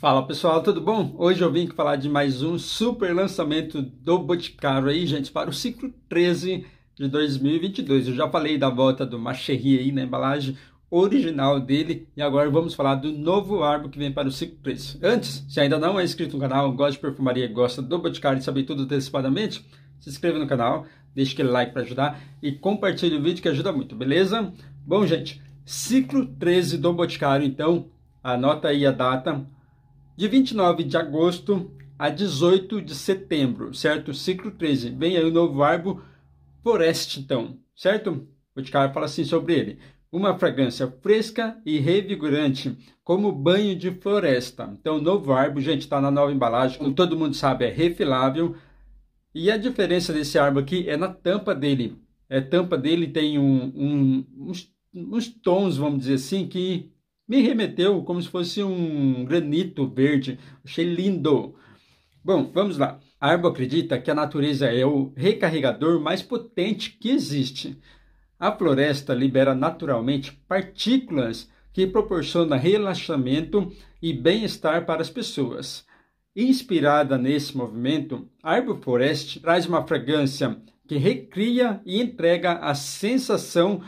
Fala pessoal, tudo bom? Hoje eu vim aqui falar de mais um super lançamento do Boticário aí, gente, para o ciclo 13 de 2022. Eu já falei da volta do Macherry aí na embalagem original dele e agora vamos falar do novo árbitro que vem para o ciclo 13. Antes, se ainda não é inscrito no canal, gosta de perfumaria, gosta do Boticário e sabe tudo antecipadamente, se inscreva no canal, deixa aquele like para ajudar e compartilhe o vídeo que ajuda muito, beleza? Bom, gente, ciclo 13 do Boticário, então anota aí a data de 29 de agosto a 18 de setembro, certo? Ciclo 13. Vem aí o novo arbo Forest, então, certo? O Boticário fala assim sobre ele. Uma fragrância fresca e revigorante, como banho de floresta. Então, o novo arbo, gente, está na nova embalagem, como todo mundo sabe, é refilável. E a diferença desse arbo aqui é na tampa dele. A é, tampa dele tem um, um, uns, uns tons, vamos dizer assim, que me remeteu como se fosse um granito verde. Achei lindo. Bom, vamos lá. A árvore acredita que a natureza é o recarregador mais potente que existe. A floresta libera naturalmente partículas que proporcionam relaxamento e bem-estar para as pessoas. Inspirada nesse movimento, a Arboforest traz uma fragrância que recria e entrega a sensação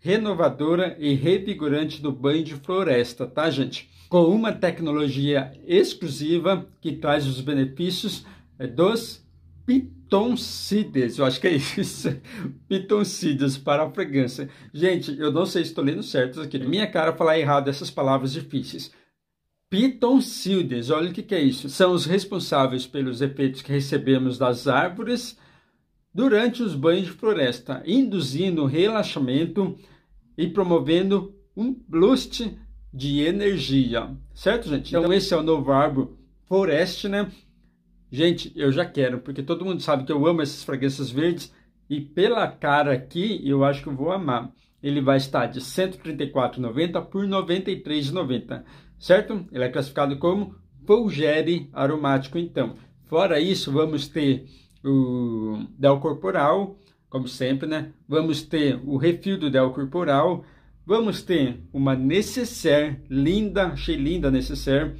renovadora e revigorante do banho de floresta, tá, gente? Com uma tecnologia exclusiva que traz os benefícios é, dos pitoncides. eu acho que é isso, pitoncides para a fragrância. Gente, eu não sei se estou lendo certo aqui, minha cara falar errado essas palavras difíceis. Pitoncides. olha o que, que é isso. São os responsáveis pelos efeitos que recebemos das árvores, durante os banhos de floresta, induzindo relaxamento e promovendo um boost de energia. Certo, gente? Então, então esse é o novo árbitro Forest, né? Gente, eu já quero, porque todo mundo sabe que eu amo essas fragrâncias verdes e pela cara aqui, eu acho que eu vou amar. Ele vai estar de 134,90 por 93,90, certo? Ele é classificado como Polgere aromático, então. Fora isso, vamos ter o del corporal, como sempre, né? Vamos ter o refil do del corporal, vamos ter uma necessaire linda, achei linda necessaire,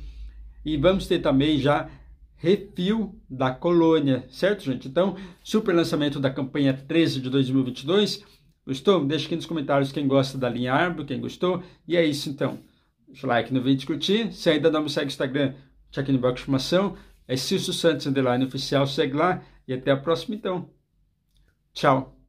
e vamos ter também já refil da colônia, certo, gente? Então, super lançamento da campanha 13 de 2022. Gostou? Deixa aqui nos comentários quem gosta da linha Arbor, quem gostou. E é isso, então. Deixa o like no vídeo, curtir. Se ainda não me segue no Instagram, check no box de informação. É Silvio Santos Underline Oficial. Segue lá e até a próxima então. Tchau.